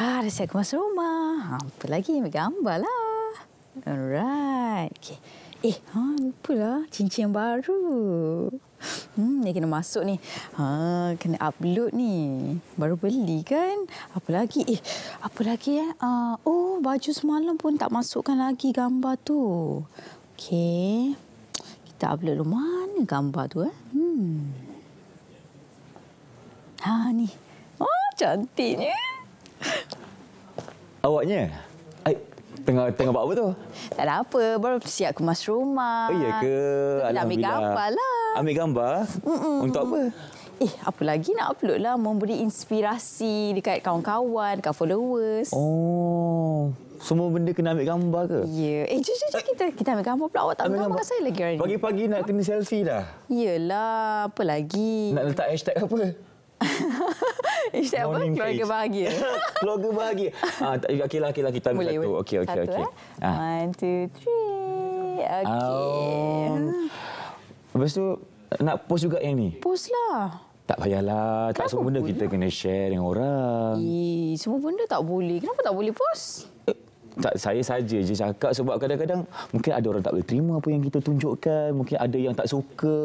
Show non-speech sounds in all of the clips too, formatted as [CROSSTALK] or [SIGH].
Ha, dah siap kemas rumah. Ha, apa lagi? Ambil gambar lah. Alright. Okay. Eh, ha, lupa lah. Cincin yang baru. Hmm, ni kena masuk ni. Ha, kena upload ni. Baru beli kan? Apa lagi? Eh, apa lagi ya? Ha, oh, baju semalam pun tak masukkan lagi gambar tu. Okey. Kita upload dulu mana gambar tu eh? Hmm. Ha, ni. Oh, cantiknya. Awaknya? Ay, tengah tengah buat apa tu? Tak ada apa. Baru siap kemas rumah. Oh, iya ke? Nak ambil gambar lah. Ambil gambar? Mm-mm. Untuk apa? Eh, apa lagi nak upload lah. Memberi inspirasi dekat kawan-kawan, dekat followers. Oh. Semua benda kena ambil gambar ke? Ya. Yeah. Eh, jom, jom, jom kita, kita ambil gambar pula. Awak tak ambil gambar, saya lagi hari ini. Pagi-pagi nak kena selfie dah. Iyalah, apa lagi? Nak letak hashtag apa? [LAUGHS] Eh, Isya apa? Morning Keluarga face. bahagia. [LAUGHS] Keluarga bahagia. Ah, tak, okay, lah, okay lah, kita ambil satu. Okey, okey, eh? okey. Ah. One, two, three. okay. Um, lepas tu, nak post juga yang ni? Post lah. Tak payahlah. Kenapa tak semua benda pula? kita kena share dengan orang. Eee, semua benda tak boleh. Kenapa tak boleh post? tak saya saja je cakap sebab kadang-kadang mungkin ada orang tak boleh terima apa yang kita tunjukkan mungkin ada yang tak suka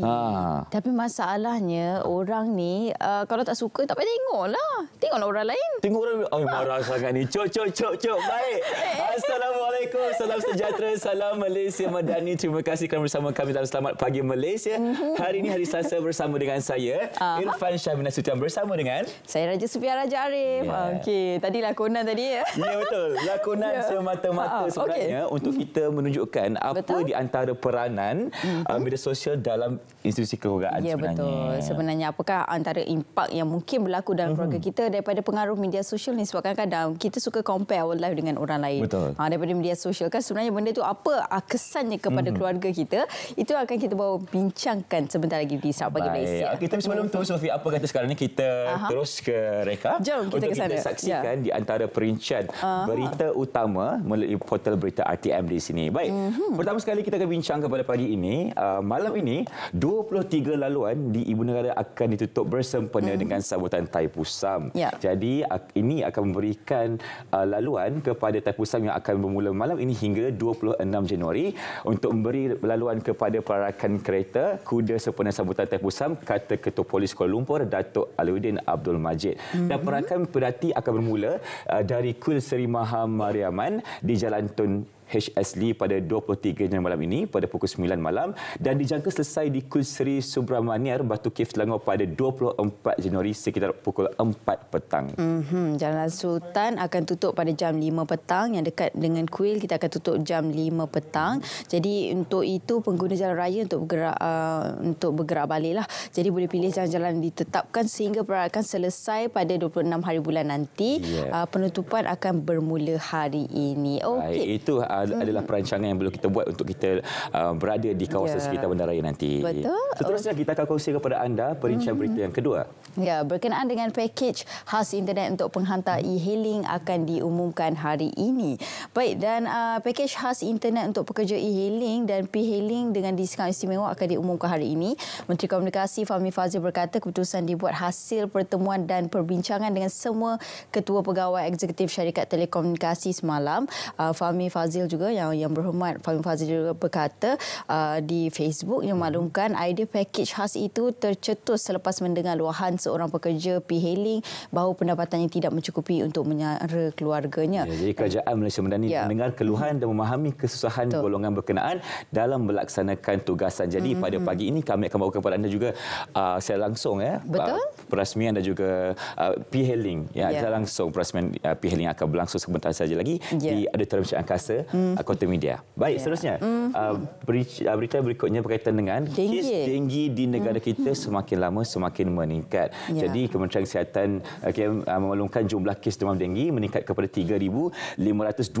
eh, ha. tapi masalahnya orang ni uh, kalau tak suka tak payah tengoklah tengoklah orang lain tengok orang oi marah sangat ni cok cok cok cok baik eh. assalamualaikum salam sejahtera salam Malaysia Madani terima kasih kerana bersama kami dalam selamat pagi Malaysia mhm. hari ini hari Selasa bersama dengan saya uh Irfan Syahmina Sutian bersama dengan saya Raja Sufia Raja Arif yeah. okey tadilah konan tadi ya yeah, betul lakonan yeah. semata-mata ha, sebenarnya okay. untuk hmm. kita menunjukkan apa betul? di antara peranan hmm. uh, media sosial dalam institusi kewargaan yeah, sebenarnya. Ya, betul. Sebenarnya apakah antara impak yang mungkin berlaku dalam keluarga hmm. kita daripada pengaruh media sosial ni sebab kadang-kadang kita suka compare our life dengan orang lain. Betul. Ha, daripada media sosial kan sebenarnya benda tu apa ah, kesannya kepada uh keluarga kita itu akan kita bawa bincangkan sebentar lagi di Sabah Bagi Malaysia. Okay, tapi sebelum tu, Sofi, apa kata sekarang ni kita uh terus ke reka Jom kita untuk ke sana. kita saksikan yeah. di antara perincian uh-huh. beri berita utama melalui portal berita RTM di sini. Baik, mm-hmm. pertama sekali kita akan bincang kepada pagi ini. Uh, malam ini, 23 laluan di Ibu Negara akan ditutup bersempena mm-hmm. dengan sambutan Taipusam. Yeah. Jadi, ini akan memberikan uh, laluan kepada Taipusam yang akan bermula malam ini hingga 26 Januari untuk memberi laluan kepada perakan kereta kuda sempena sambutan Taipusam, kata Ketua Polis Kuala Lumpur, Datuk Aluddin Abdul Majid. Mm-hmm. Dan mhm. perakan berarti akan bermula uh, dari Kul Seri Maha Muhammad Yaman di Jalan Tun HSL pada 23 Januari malam ini pada pukul 9 malam dan dijangka selesai di Kuil Seri Subramaniar Batu Cave Selangor pada 24 Januari sekitar pukul 4 petang. Mm-hmm. Jalan Sultan akan tutup pada jam 5 petang yang dekat dengan kuil kita akan tutup jam 5 petang. Jadi untuk itu pengguna jalan raya untuk bergerak uh, untuk bergerak baliklah. Jadi boleh pilih jalan-jalan ditetapkan sehingga perayaan selesai pada 26 hari bulan nanti. Yeah. Uh, penutupan akan bermula hari ini. Okey. Itu uh, adalah perancangan yang perlu kita buat untuk kita uh, berada di kawasan ya. sekitar bandaraya nanti. Betul. Seterusnya kita akan kongsi kepada anda perincian hmm. berita yang kedua. Ya, berkenaan dengan pakej khas internet untuk penghantar e-hailing akan diumumkan hari ini. Baik dan uh, pakej khas internet untuk pekerja e-hailing dan p-hailing dengan diskaun istimewa akan diumumkan hari ini. Menteri Komunikasi Fahmi Fazil berkata keputusan dibuat hasil pertemuan dan perbincangan dengan semua ketua pegawai eksekutif syarikat telekomunikasi semalam. Uh, Fahmi Fazil juga yang yang berhormat Fahmi Fazil juga berkata uh, di Facebook yang maklumkan idea package khas itu tercetus selepas mendengar luahan seorang pekerja P-Hailing bahawa pendapatannya tidak mencukupi untuk menyara keluarganya. Ya, jadi kerajaan Malaysia Mendani ya. mendengar keluhan dan memahami kesusahan Betul. golongan berkenaan dalam melaksanakan tugasan. Jadi mm-hmm. pada pagi ini kami akan bawa kepada anda juga uh, saya langsung ya. Uh, Betul. Uh, perasmian dan juga uh, p Ya, ya. Saya langsung perasmian uh, p akan berlangsung sebentar saja lagi ya. di Auditorium Cik Angkasa. Mm-hmm mm-hmm. media. Baik, yeah. seterusnya. mm Uh, beri, uh, berita berikutnya berkaitan dengan denggi. kes denggi di negara mm kita semakin lama semakin meningkat. Yeah. Jadi, Kementerian Kesihatan okay, um, uh, memaklumkan jumlah kes demam denggi meningkat kepada 3,525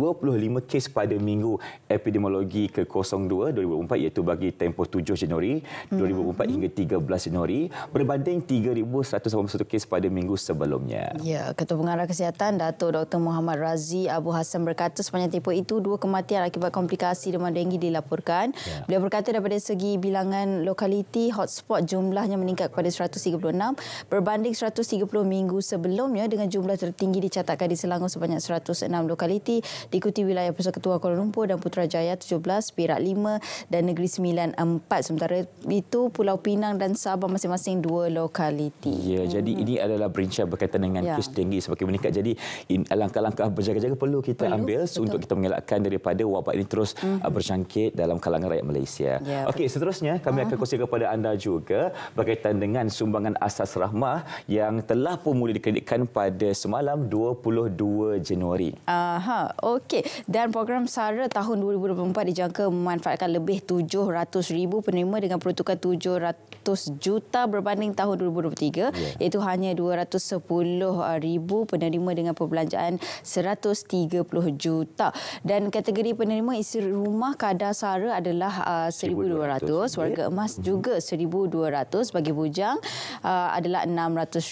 kes pada minggu epidemiologi ke-02 2004 iaitu bagi tempoh 7 Januari 2004 mm hingga 13 Januari berbanding 3,181 kes pada minggu sebelumnya. Ya, yeah. Ketua Pengarah Kesihatan Datuk Dr. Muhammad Razi Abu Hassan berkata sepanjang tempoh itu kematian akibat komplikasi demam denggi dilaporkan. Ya. Beliau berkata daripada segi bilangan lokaliti hotspot jumlahnya meningkat kepada 136 berbanding 130 minggu sebelumnya dengan jumlah tertinggi dicatatkan di Selangor sebanyak 106 lokaliti diikuti wilayah Persekutuan Kuala Lumpur dan Putrajaya 17, Perak 5 dan Negeri Sembilan 4. Sementara itu Pulau Pinang dan Sabah masing-masing dua lokaliti. Ya, hmm. jadi ini adalah berincian berkaitan dengan ya. kes denggi semakin meningkat. Jadi langkah-langkah berjaga-jaga perlu kita perlu, ambil betul. untuk kita mengelakkan dari daripada wabak ini terus mm-hmm. Uh, bercangkit dalam kalangan rakyat Malaysia. Yeah, ya, Okey, seterusnya kami akan kongsi kepada anda juga berkaitan dengan sumbangan asas rahmah yang telah pun mula dikreditkan pada semalam 22 Januari. Aha, okey. Dan program SARA tahun 2024 dijangka memanfaatkan lebih 700,000 penerima dengan peruntukan 700 juta berbanding tahun 2023 yeah. iaitu hanya 210,000 penerima dengan perbelanjaan 130 juta. Dan kata kategori penerima isi rumah kadar sara adalah uh, 1200 warga emas mm-hmm. juga 1200 bagi bujang uh, adalah 600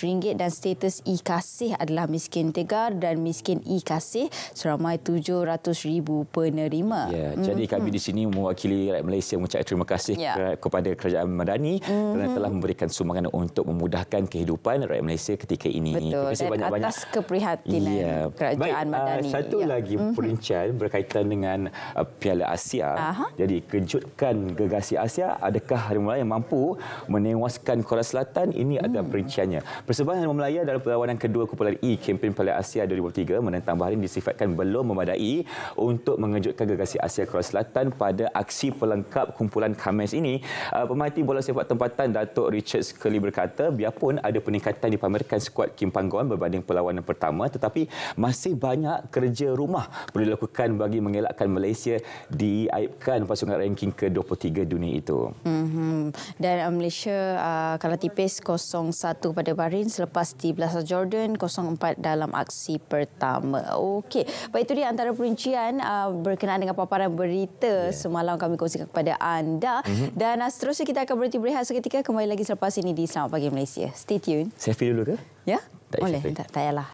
ringgit dan status i kasih adalah miskin tegar dan miskin i kasih seramai 700000 penerima yeah. Hmm, jadi mm-hmm. kami hmm. di sini mewakili rakyat Malaysia mengucap terima kasih yeah. Ya. kepada kerajaan madani mm-hmm. kerana mhm. telah memberikan sumbangan untuk memudahkan kehidupan rakyat Malaysia ketika ini Betul. terima banyak-banyak atas keprihatinan yeah. kerajaan Baik, uh, madani uh, satu yeah. lagi mm-hmm. perincian berkaitan berkaitan dengan uh, Piala Asia. Aha. Jadi kejutkan gegasi Asia, adakah Harimau Melayu mampu menewaskan Korea Selatan? Ini hmm. adalah perinciannya. Persebaya Harimau Melayu dalam perlawanan kedua kumpulan E kempen Piala Asia 2003 menentang Bahrain disifatkan belum memadai untuk mengejutkan gegasi Asia Korea Selatan pada aksi pelengkap kumpulan Khamis ini. Uh, pemerhati bola sepak tempatan Datuk Richard Sekeli berkata, biarpun ada peningkatan dipamerkan skuad Kim Panggon berbanding perlawanan pertama, tetapi masih banyak kerja rumah perlu dilakukan bagi mengelakkan Malaysia diaibkan pasukan ranking ke-23 dunia itu. Mm-hmm. Dan uh, Malaysia uh, kalah tipis 0-1 pada Bahrain selepas di belasah Jordan 0-4 dalam aksi pertama. Okey, baik itu dia antara perincian uh, berkenaan dengan paparan berita yeah. semalam kami kongsikan kepada anda. Mm-hmm. Dan uh, seterusnya kita akan berhenti berehat seketika kembali lagi selepas ini di Selamat Pagi Malaysia. Stay tuned. Selfie dulu ke? Ya, yeah? boleh. Tak, tak payahlah.